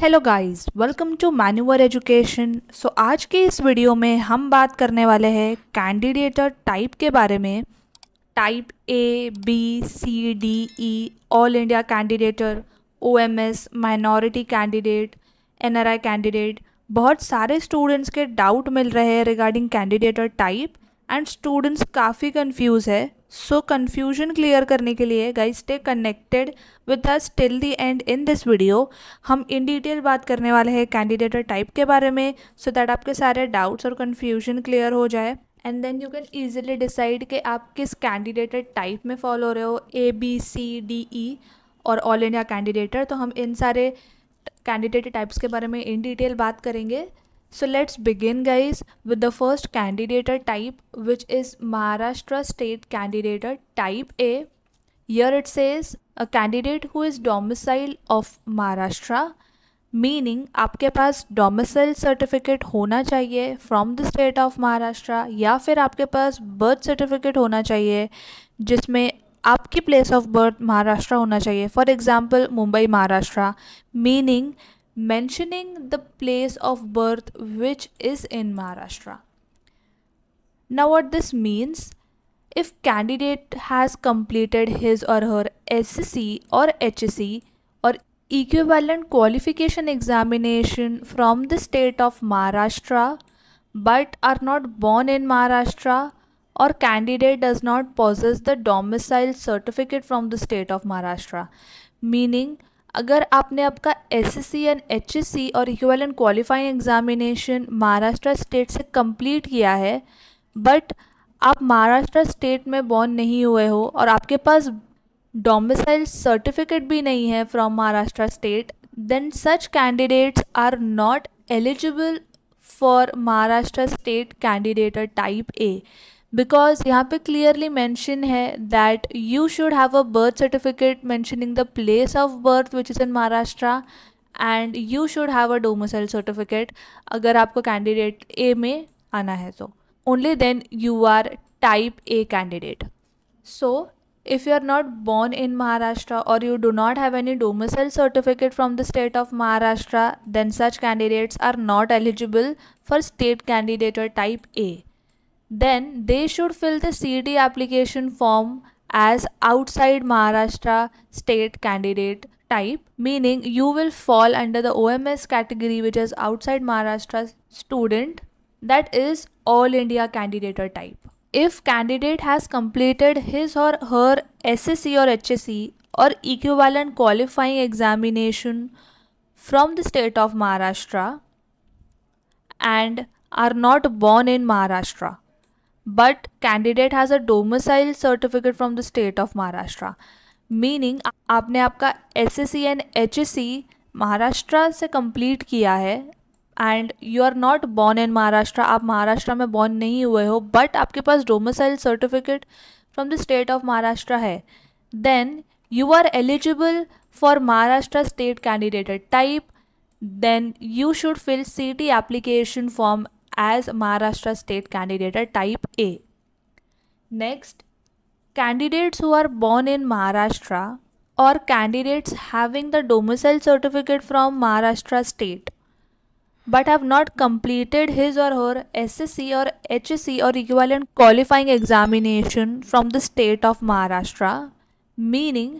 Hello guys welcome to मैन्यूअर education so आज के इस वीडियो में हम बात करने वाले हैं कैंडिडेटर टाइप के बारे में type A B C D E all India candidature O M S minority candidate N R I candidate बहुत सारे स्टूडेंट्स के डाउट मिल रहे हैं regarding candidature type and students काफ़ी कन्फ्यूज़ है सो कन्फ्यूजन क्लियर करने के लिए guys stay connected with us till the end in this video हम इन डिटेल बात करने वाले हैं कैंडिडेट और टाइप के बारे में सो so दैट आपके सारे डाउट्स और कन्फ्यूजन क्लियर हो जाए and then you can easily decide कि आप किस कैंडिडेटर टाइप में फॉलो हो रहे हो ए बी सी डी ई और ऑल इंडिया कैंडिडेटर तो हम इन सारे कैंडिडेट टाइप्स के बारे में इन डिटेल बात करेंगे So let's begin guys with the first candidator type which is Maharashtra state candidator type A. Here it says a candidate who is domicile of Maharashtra meaning आपके पास domicile certificate होना चाहिए from the state of Maharashtra या फिर आपके पास birth certificate होना चाहिए जिसमें आपकी प्लेस ऑफ बर्थ महाराष्ट्र होना चाहिए for example Mumbai Maharashtra meaning mentioning the place of birth which is in Maharashtra. Now what this means if candidate has completed his or her SSC or HSC or equivalent qualification examination from the state of Maharashtra but are not born in Maharashtra or candidate does not possess the domicile certificate from the state of Maharashtra meaning अगर आपने आपका S S C and H S C और equal qualifying examination Maharashtra state से complete किया है but आप Maharashtra state में born नहीं हुए हो और आपके पास डोमिसाइल सर्टिफिकेट भी नहीं है from Maharashtra state then such candidates are not eligible for Maharashtra state candidate type A because यहाँ पे क्लियरली मैंशन है that you should have a birth certificate mentioning the place of birth which is in Maharashtra and you should have a domicile certificate अगर आपको candidate A में आना है तो only then you are type A candidate so if you are not born in Maharashtra और you do not have any domicile certificate from the state of Maharashtra then such candidates are not eligible for state candidate और type A then they should fill the CD application form as outside Maharashtra state candidate type meaning you will fall under the OMS category which is outside Maharashtra student that is all India candidate type. If candidate has completed his or her SSC or HSC or equivalent qualifying examination from the state of Maharashtra and are not born in Maharashtra but candidate has a domicile certificate from the state of Maharashtra. Meaning आपने आपका S S C and H S C Maharashtra से complete किया है and you are not born in Maharashtra आप महाराष्ट्र में born नहीं हुए हो बट आपके पास domicile certificate from the state of Maharashtra है then you are eligible for Maharashtra state candidate type then you should fill C T application form as Maharashtra state candidate type A. Next, candidates who are born in Maharashtra or candidates having the domicile certificate from Maharashtra state but have not completed his or her SSC or HSC or equivalent qualifying examination from the state of Maharashtra meaning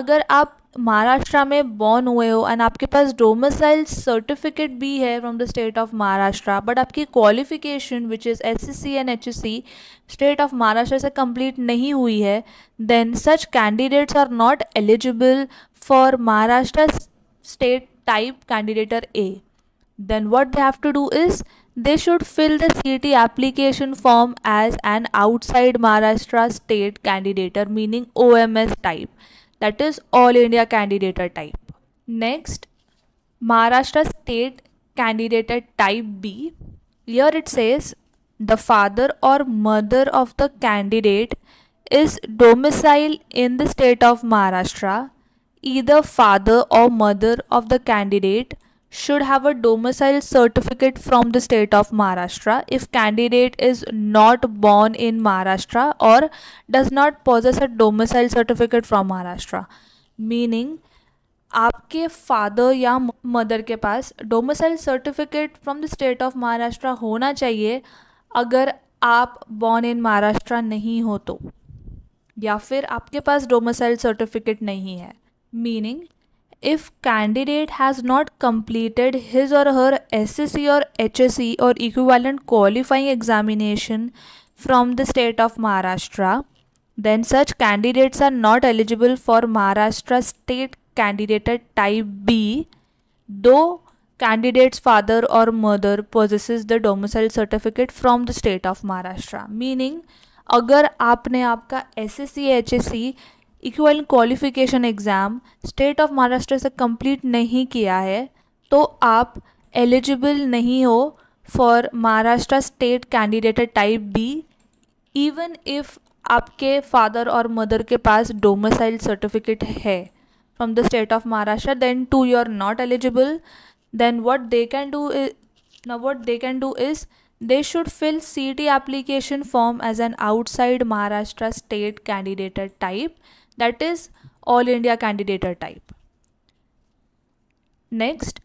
अगर आप महाराष्ट्र में born हुए हो and आपके पास domicile certificate भी है from the state of Maharashtra but आपकी qualification which is S S C and H S C state of Maharashtra से कंप्लीट नहीं हुई है then such candidates are not eligible for Maharashtra state type candidature A then what have to do is they should fill the C T application form as an outside Maharashtra state candidature meaning O M S type that is all India candidate type. Next, Maharashtra state candidate type B. Here it says the father or mother of the candidate is domiciled in the state of Maharashtra. Either father or mother of the candidate should have a domicile certificate from the state of Maharashtra if candidate is not born in Maharashtra or does not possess a domicile certificate from Maharashtra meaning आपके father या mother के पास domicile certificate from the state of Maharashtra होना चाहिए अगर आप born in Maharashtra नहीं हो तो या फिर आपके पास डोमिसाइल सर्टिफिकेट नहीं है meaning if candidate has not completed his और हर एस एस सी और एच एस सी और equivalent qualifying examination from the state of Maharashtra then such candidates are not eligible for Maharashtra state candidate type B दो candidates father और mother possesses the domicile certificate from the state of Maharashtra meaning अगर आपने आपका S S C H S C equal qualification exam state of Maharashtra से complete नहीं किया है तो आप एलिजिबल नहीं हो for Maharashtra state candidate type B even if आपके फादर और मदर के पास डोमिसाइल सर्टिफिकेट है from the state of Maharashtra then too you are not eligible then what they can do ना what they can do is they should fill C T application form as an outside Maharashtra state candidate type that is all India candidator type. Next,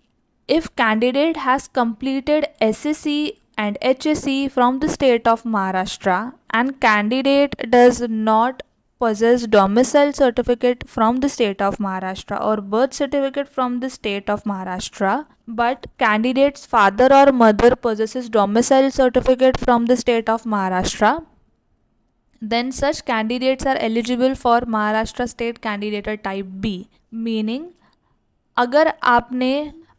if candidate has completed SSC and HSC from the state of Maharashtra and candidate does not possess domicile certificate from the state of Maharashtra or birth certificate from the state of Maharashtra but candidate's father or mother possesses domicile certificate from the state of Maharashtra then such candidates are eligible for Maharashtra State Candidator Type B, meaning अगर आपने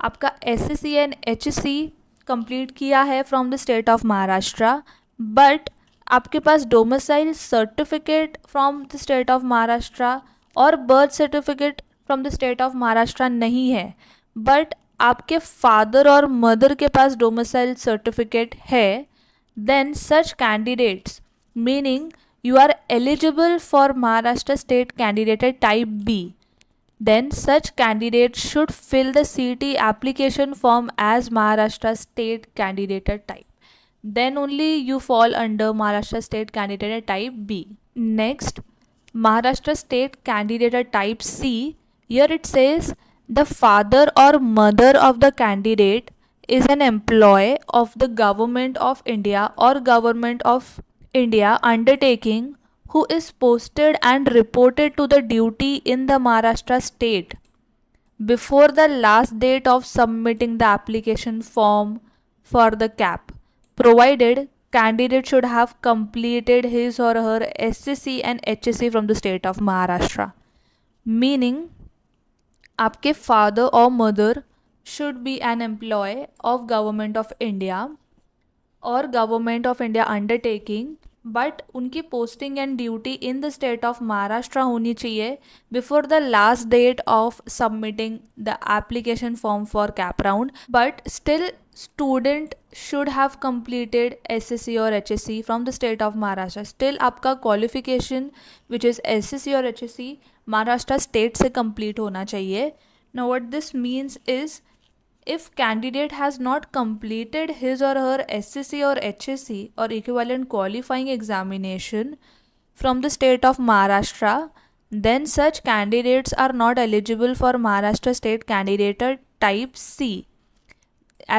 आपका S C and H C complete किया है from the state of Maharashtra but आपके पास domicile certificate from the state of Maharashtra और birth certificate from the state of Maharashtra नहीं है बट आपके फादर और मदर के पास डोमिसाइल सर्टिफिकेट है then such candidates meaning you are eligible for Maharashtra state candidate type B then such candidate should fill the CT application form as Maharashtra state candidate type then only you fall under Maharashtra state candidate type B next Maharashtra state candidate type C here it says the father or mother of the candidate is an employee of the government of India or government of India undertaking who is posted and reported to the duty in the Maharashtra state before the last date of submitting the application form for the CAP, provided candidate should have completed his or her SCC and HSC from the state of Maharashtra. Meaning, आपके father or mother should be an employee of government of India or government of India undertaking but उनकी posting and duty in the state of Maharashtra होनी चाहिए before the last date of submitting the application form for CAP round but still student should have completed S S C और H S C from the state of Maharashtra still आपका qualification which is S S C और H S C Maharashtra state से complete होना चाहिए no what this means is if candidate has not completed his or her ssc or hsc or equivalent qualifying examination from the state of maharashtra then such candidates are not eligible for maharashtra state Candidate type c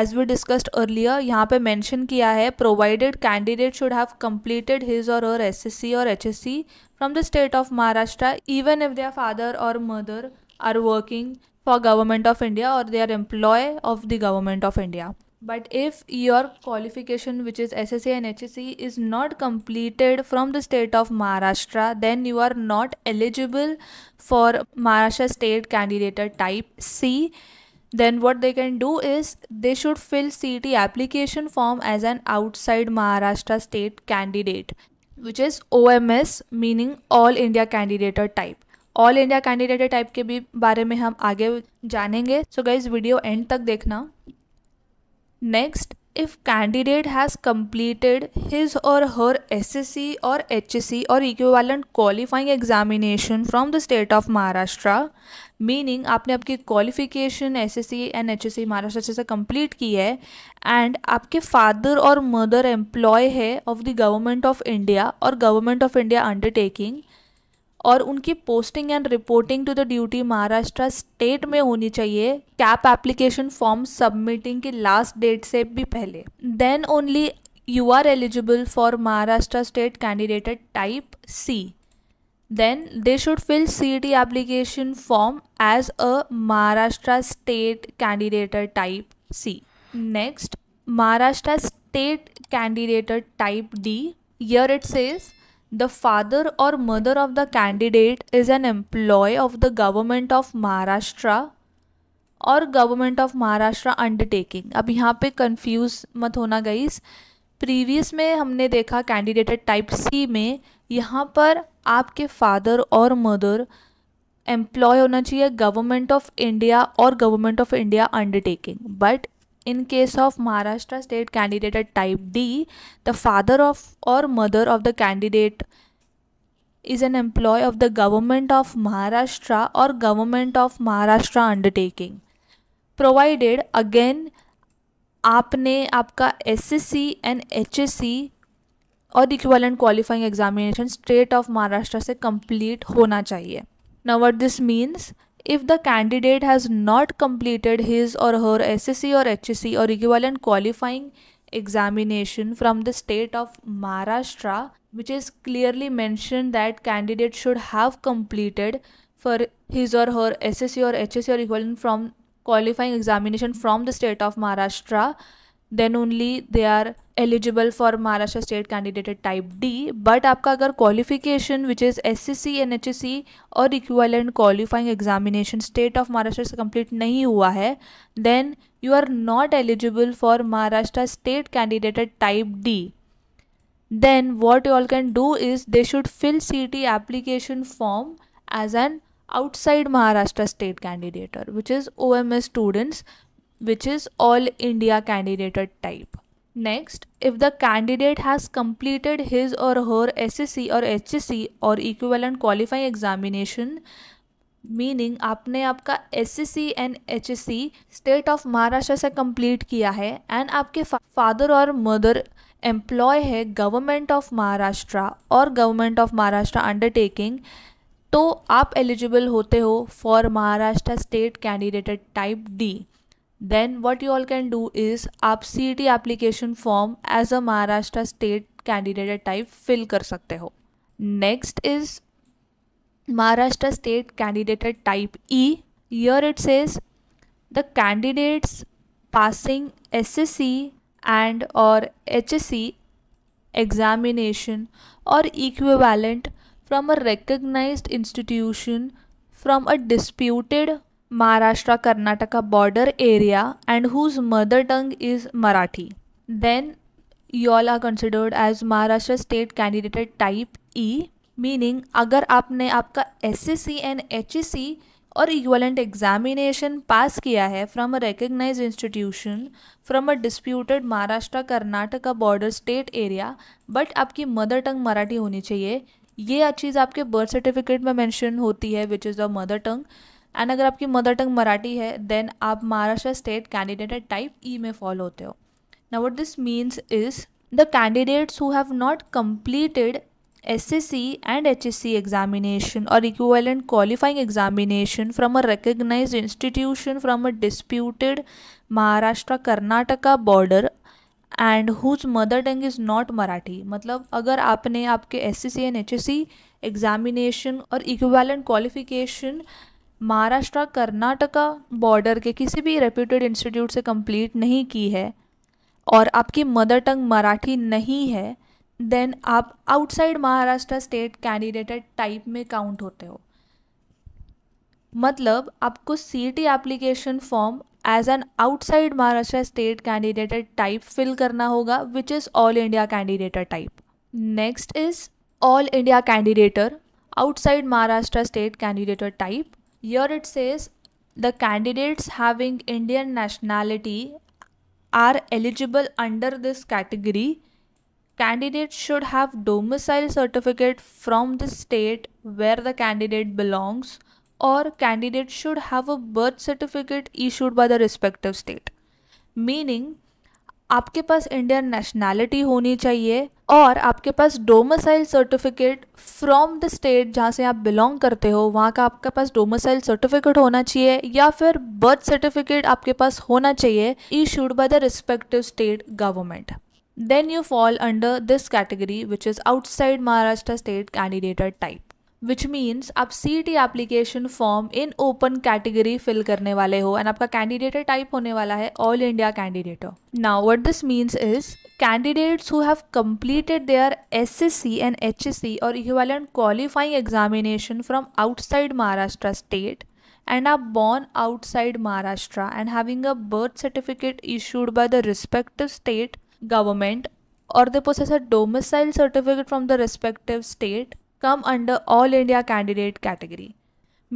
as we discussed earlier yahan pe mention kiya provided candidate should have completed his or her ssc or hsc from the state of maharashtra even if their father or mother are working for government of india or they are employee of the government of india but if your qualification which is ssa and hsc is not completed from the state of maharashtra then you are not eligible for maharashtra state candidate type c then what they can do is they should fill ct application form as an outside maharashtra state candidate which is oms meaning all india candidate type all India candidate type के भी बारे में हम आगे जानेंगे so guys video end तक देखना next if candidate has completed his और हर एस एस सी और एच एस सी और equal qualifying examination from the state of Maharashtra meaning आपने आपकी qualification S S C and H S C Maharashtra से complete की है एंड आपके father और मदर एम्प्लॉय है of the government of India और गवर्नमेंट ऑफ इंडिया अंडरटेकिंग और उनकी posting and reporting to the duty Maharashtra state में होनी चाहिए कैप एप्लीकेशन फॉर्म सबमिटिंग की लास्ट डेट से भी पहले then only you are eligible for Maharashtra state candidature type C then they should fill C T application form as a Maharashtra state candidature type C next Maharashtra state candidature type D here it's is The father or mother of the candidate is an employee of the government of Maharashtra और government of Maharashtra undertaking अब यहाँ पे confuse मत होना गईस previous में हमने देखा कैंडिडेटेड type सी में यहाँ पर आपके फादर और मदर एम्प्लॉय होना चाहिए गवर्नमेंट ऑफ इंडिया और government of India undertaking but in case of maharashtra state candidate at type d the father of or mother of the candidate is an employee of the government of maharashtra or government of maharashtra undertaking provided again आपने आपका S S C and H S C और equivalent qualifying examination state of Maharashtra से complete होना चाहिए now what this means if the candidate has not completed his or her SSC or HSC or equivalent qualifying examination from the state of Maharashtra, which is clearly mentioned that candidate should have completed for his or her SSC or HSC or equivalent from qualifying examination from the state of Maharashtra, then only they are eligible for Maharashtra state candidature type D but आपका अगर qualification which is S C C and H S C और and qualifying examination state of Maharashtra से complete नहीं हुआ है then you are not eligible for Maharashtra state candidature type D then what you all can do is they should fill C T application form as an outside Maharashtra state candidature which is O M S students which is all India candidate type Next, if the candidate has completed his or her SSC or HSC or equivalent qualifying examination, meaning आपने आपका S S C and H S C state of Maharashtra से कम्प्लीट किया है and आपके father और mother employ है government of Maharashtra और गवर्नमेंट ऑफ महाराष्ट्र अंडरटेकिंग तो आप एलिजिबल होते हो for Maharashtra state candidature type D then what you all can do is आप C T application form as a Maharashtra state candidate type fill कर सकते हो next is Maharashtra state candidate type E here it's is the candidates passing S S C and और H S C examination और equivalent from a recognise institution from a disputed Maharashtra Karnataka border area and whose mother tongue is Marathi then you all are considered as Maharashtra state candidature type E meaning अगर आपने आपका S S C and H S C और equivalent examination pass किया है from a recognise institution from a disputed Maharashtra Karnataka border state area but आपकी mother tongue Marathi होनी चाहिए ये चीज़ आपके बर्थ सर्टिफिकेट में मेंशन होती है which is the mother tongue and अगर आपकी मदर टंग मराठी है देन आप Maharashtra state candidate type E में फॉलो होते हो ना what this means is the candidates who have not completed S S C and H S C examination और equivalent qualifying examination from a recognise institution from a disputed Maharashtra Karnataka border and whose mother tongue is not Marathi मतलब अगर आपने आपके S S C and H S C examination और equivalent qualification Maharashtra Karnataka border के किसी भी reputed institute से कंप्लीट नहीं की है और आपकी मदर टंग मराठी नहीं है देन आप outside Maharashtra state candidature type में काउंट होते हो मतलब आपको C T application form as an outside Maharashtra state candidature type fill करना होगा which is all India candidature type next is all India candidature outside Maharashtra state candidature type Here it says the candidates having Indian nationality are eligible under this category. Candidates should have domicile certificate from the state where the candidate belongs or candidate should have a birth certificate issued by the respective state. Meaning आपके पास Indian nationality होनी चाहिए और आपके पास domicile certificate from the state जहाँ से आप belong करते हो वहाँ का आपके पास डोमोसाइल सर्टिफिकेट होना चाहिए या फिर बर्थ सर्टिफिकेट आपके पास होना चाहिए issued by the respective state government then you fall under this category which is outside Maharashtra state candidature type which means आप C T application form in open category fill करने वाले हो एंड आपका कैंडिडेटर type होने वाला है all India candidature now what this means is candidates who have completed their S S C and H S C और equivalent qualifying examination from outside Maharashtra state and are born outside Maharashtra and having a birth certificate issued by the respective state government और the process a domicile certificate from the respective state come under all India candidate category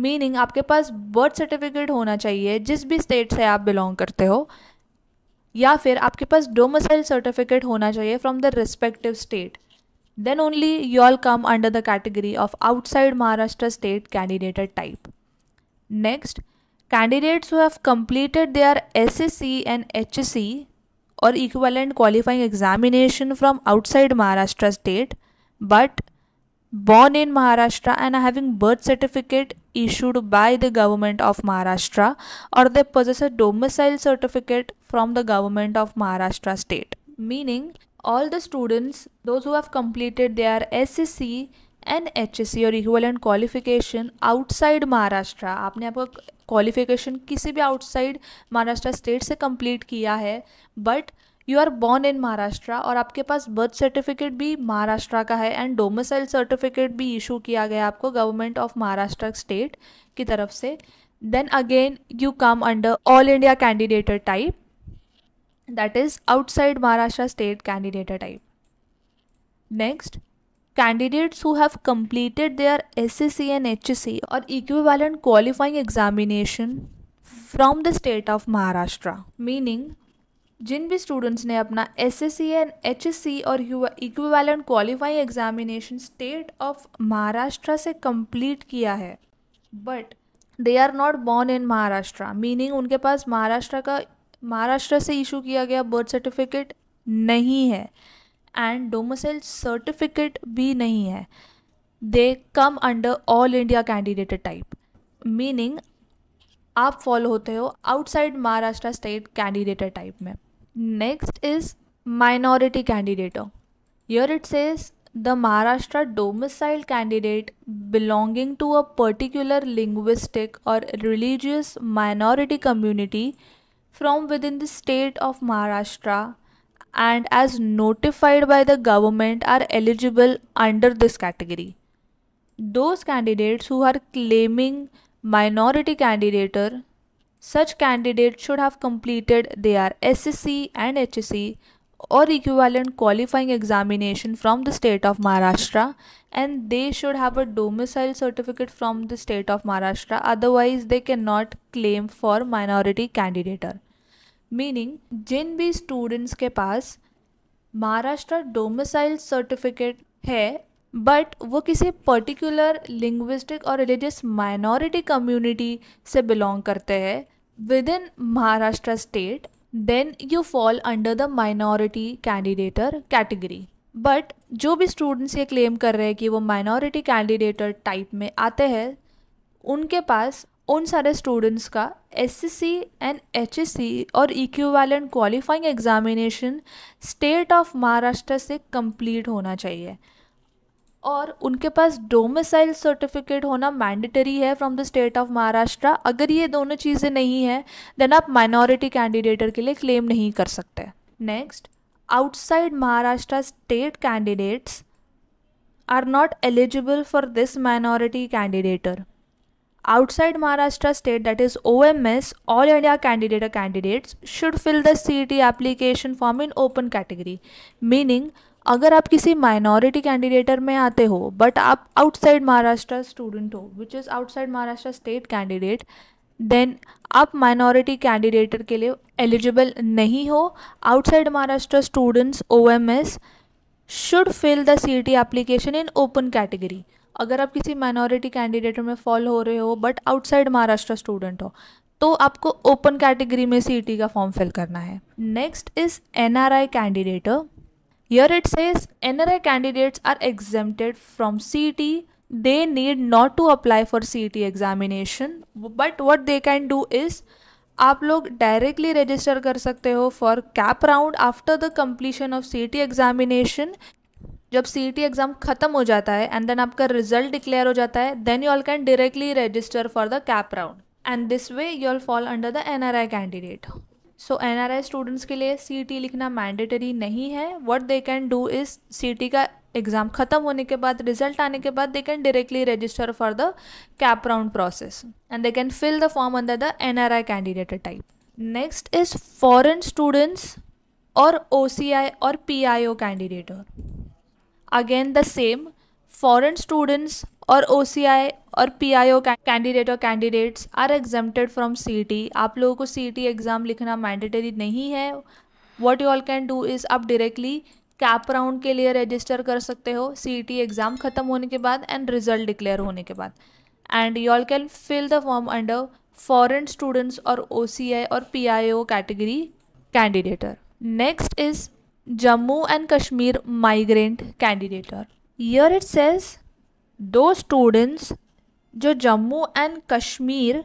meaning आपके पास birth certificate होना चाहिए जिस भी state से आप belong करते हो या फिर आपके पास डोमसाइल सर्टिफिकेट होना चाहिए from the respective state then only you all come under the category of outside Maharashtra state candidature type next candidates who have completed their S S C and H C और equal and qualifying examination from outside Maharashtra state but born in Maharashtra and having birth certificate issued by the government of Maharashtra or they possess a domicile certificate from the government of Maharashtra state. Meaning, all the students, those who have completed their SSC and hsc or equivalent qualification outside maharashtra aapne Maharashtra qualification kisi bhi outside maharashtra state se complete kiya hai but you are born in Maharashtra और आपके पास birth certificate भी महाराष्ट्र का है and domicile certificate भी issue किया गया आपको गवर्नमेंट ऑफ महाराष्ट्र स्टेट की तरफ से then again you come under all India candidature type that is outside Maharashtra state candidature type next candidates have S S C and H S C और इक्वी equivalent qualifying examination from the state of Maharashtra meaning जिन भी students ने अपना S S C and H S C और equivalent qualifying examination state of Maharashtra से complete किया है but they are not born in Maharashtra meaning उनके पास महाराष्ट्र का महाराष्ट्र से इशू किया गया बर्थ सर्टिफिकेट नहीं है एंड डोमिसाइल सर्टिफिकेट भी नहीं है they come under all India candidate type meaning आप फॉलो होते हो outside Maharashtra state candidate type में Next is minority candidate. Here it says the Maharashtra domicile candidate belonging to a particular linguistic or religious minority community from within the state of Maharashtra and as notified by the government are eligible under this category. Those candidates who are claiming minority candidate. Such candidate should have completed their SSC and HSC or equivalent qualifying examination from the state of Maharashtra and they should have a domicile certificate from the state of Maharashtra otherwise they cannot claim for minority candidator meaning jin bhi students ke paas maharashtra domicile certificate hai but वो किसी particular linguistic और religious minority community से belong करते हैं within Maharashtra state, then you fall under the minority candidator category. But जो भी students ये claim कर रहे हैं कि वो माइनॉरिटी कैंडिडेटर टाइप में आते हैं उनके पास उन सारे स्टूडेंट्स का S C and H S C और equivalent qualifying examination state of Maharashtra से कंप्लीट होना चाहिए और उनके पास डोमिसाइल सर्टिफिकेट होना मैंडेटरी है from the state of Maharashtra अगर ये दोनों चीज़ें नहीं हैं देन आप माइनॉरिटी कैंडिडेटर के लिए क्लेम नहीं कर सकते next outside Maharashtra state candidates are not eligible for this minority candidature outside Maharashtra that is O M S all India candidate candidates should fill the C T application form in open category meaning अगर आप किसी minority कैंडिडेटर में आते हो but आप outside Maharashtra student हो which is outside Maharashtra state candidate then आप minority candidature के लिए एलिजिबल नहीं हो outside Maharashtra students O M S should fill the C T application in open category अगर आप किसी माइनॉरिटी कैंडिडेटर में फॉल हो रहे हो बट आउटसाइड महाराष्ट्र स्टूडेंट हो तो आपको ओपन कैटेगरी में सी का फॉर्म फिल करना है next is N R I candidature Here it says NRI candidates are exempted from the They need not to apply for T examination. But what they can do is आप लोग directly register कर सकते हो for CAP round after the completion of C T examination जब C T exam ख़त्म हो जाता है एंड देन आपका रिजल्ट डिक्लेयर हो जाता है then you all can directly register for the CAP round and this way you all fall under the N R I candidate so N R I students के लिए C T लिखना mandatory नहीं है what they can do is C T का exam ख़त्म होने के बाद रिजल्ट आने के बाद they can directly register for the CAP round process and they can fill the form under the N R I candidate type next is foreign students और O C I और P I O candidate again the same foreign students और O और P I O candidate और candidates are exempted from C T आप लोगों को सी T exam लिखना mandatory नहीं है what you all can do is आप डायरेक्टली कैप राउंड के लिए रजिस्टर कर सकते हो सी टी एग्ज़ाम ख़त्म होने के बाद एंड रिजल्ट डिक्लेयर होने के बाद and you all can fill the form under foreign students और ओ और P I O category candidature next is Jammu and Kashmir migrant candidature here it says those students जो जम्मू एंड कश्मीर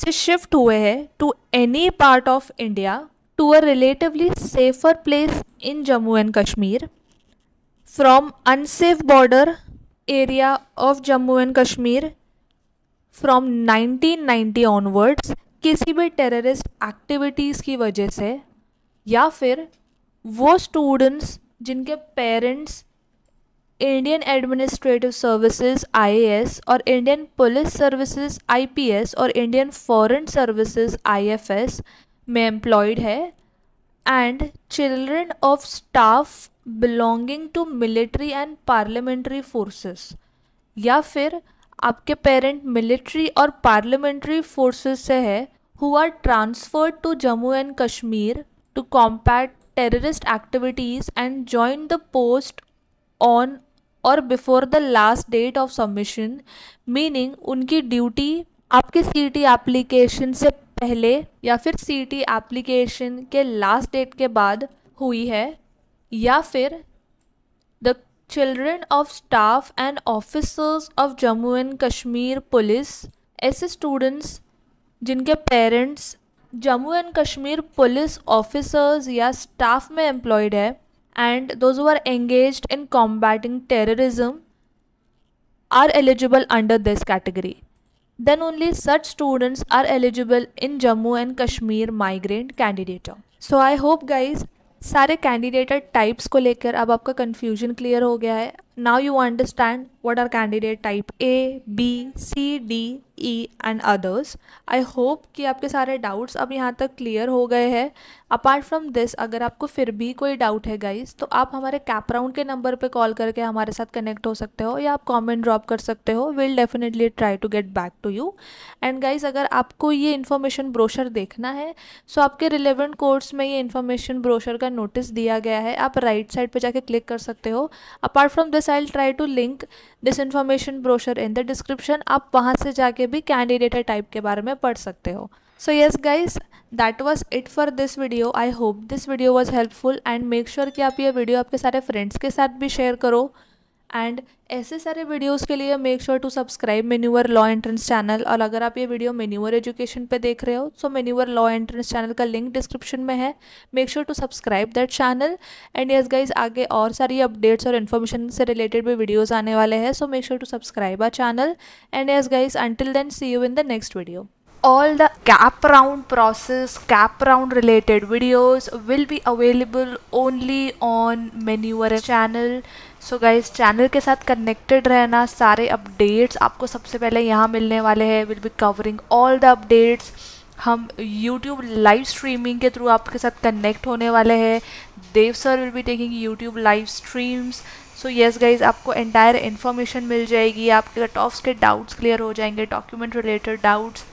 से शिफ्ट हुए हैं to any part of India to a relatively safer place in Jammu and Kashmir from unsafe border area of Jammu and Kashmir from 1990 onwards किसी भी terrorist activities की वजह से या फिर वो स्टूडेंट्स जिनके parents Indian administrative services IAS और इंडियन पुलिस सर्विसेज आईपीएस और इंडियन फॉरेन सर्विसेज आईएफएस में एम्प्लॉयड है and children of staff belonging to military and parliamentary forces या फिर आपके पेरेंट मिलिट्री और पार्लियामेंट्री फोर्सेस से है who are transferred to Jammu and Kashmir to combat terrorist activities and join the post on or before the last date of submission meaning उनकी duty आपके सी T application से पहले या फिर सी टी एप्लीकेशन के लास्ट डेट के बाद हुई है या फिर the children of staff and officers of Jammu and Kashmir police ऐसे स्टूडेंट्स जिनके parents Jammu and Kashmir police officers या स्टाफ में एम्प्लॉयड है and those who are engaged in combating terrorism are eligible under this category. Then only such students are eligible in Jammu and Kashmir migrant candidate. So I hope guys सारे कैंडिडेटर types को लेकर अब आपका confusion clear हो गया है Now you understand what are candidate type A, B, C, D, E and others. I hope कि आपके सारे doubts अब यहाँ तक clear हो गए हैं Apart from this अगर आपको फिर भी कोई doubt है guys तो आप हमारे cap round के number पे call करके हमारे साथ connect हो सकते हो या आप comment drop कर सकते हो We'll definitely try to get back to you. And guys अगर आपको ये information brochure देखना है so आपके relevant course में ये information brochure का notice दिया गया है आप right side पे जाके click कर सकते हो Apart from this as I try to link this information brochure in the description आप वहाँ से जाके भी कैंडिडेटर टाइप के बारे में पढ़ सकते हो so yes guys that was it for this video I hope this video was helpful and make sure कि आप ये वीडियो आपके सारे फ्रेंड्स के साथ भी शेयर करो एंड ऐसे सारे वीडियोस के लिए make sure to subscribe Manure law entrance channel और अगर आप ये वीडियो मेन्यूअर एजुकेशन पे देख रहे हो so Manure law entrance channel का लिंक डिस्क्रिप्शन में है make sure to subscribe that channel and yes guys आगे और सारी अपडेट्स और इन्फॉर्मेशन से रिलेटेड भी वीडियोज़ आने वाले हैं so make sure to subscribe our channel and yes guys until then see you in the next video all the cap round process cap round related videos will be available only on manure channel so guys channel के साथ connected रहना सारे updates आपको सबसे पहले यहाँ मिलने वाले हैं will be covering all the updates हम YouTube लाइव स्ट्रीमिंग के थ्रू आपके साथ कनेक्ट होने वाले हैं Dev sir will be taking YouTube live streams so yes guys आपको एंटायर इन्फॉर्मेशन मिल जाएगी आपके कट ऑफ्स के डाउट्स क्लियर हो जाएंगे document related doubts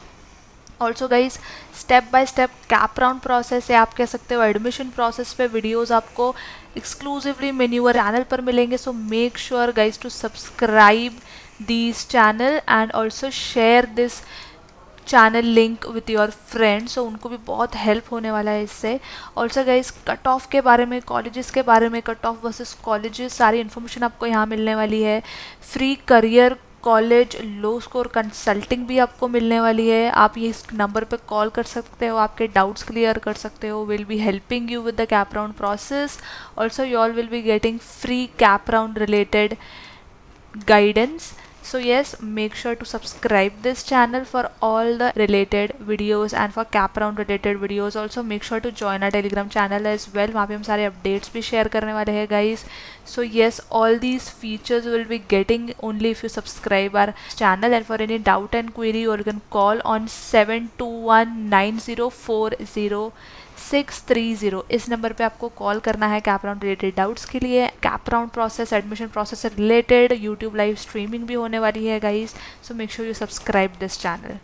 also guys step by step CAP round process या आप कह सकते हो एडमिशन प्रोसेस पे वीडियोस आपको एक्सक्लूसिवली मेन्यूअर चैनल पर मिलेंगे so make sure guys to subscribe this channel and also share this channel link with your friend so उनको भी बहुत हेल्प होने वाला है इससे ऑल्सो गाइज कट ऑफ के बारे में कॉलेजेस के बारे में कट ऑफ वर्सेज कॉलेजेस सारी इन्फॉर्मेशन आपको यहाँ मिलने वाली है free career college low score consulting भी आपको मिलने वाली है आप ये इस नंबर पर कॉल कर सकते हो आपके डाउट्स क्लियर कर सकते हो will be helping you with the CAP round process also you all will be getting free CAP round related guidance So yes, make sure to subscribe this channel for all the related videos and for cap round related videos. Also make sure to join our telegram channel as well. wahan pe hum sare updates bhi share karne wale hai guys. So yes, all these features will be getting only if you subscribe our channel. And for any doubt and query, you can call on 7219040 six three zero इस number पे आपको call करना है cap round related doubts के लिए CAP round process admission process से related YouTube live streaming भी होने वाली है guys so make sure you subscribe this channel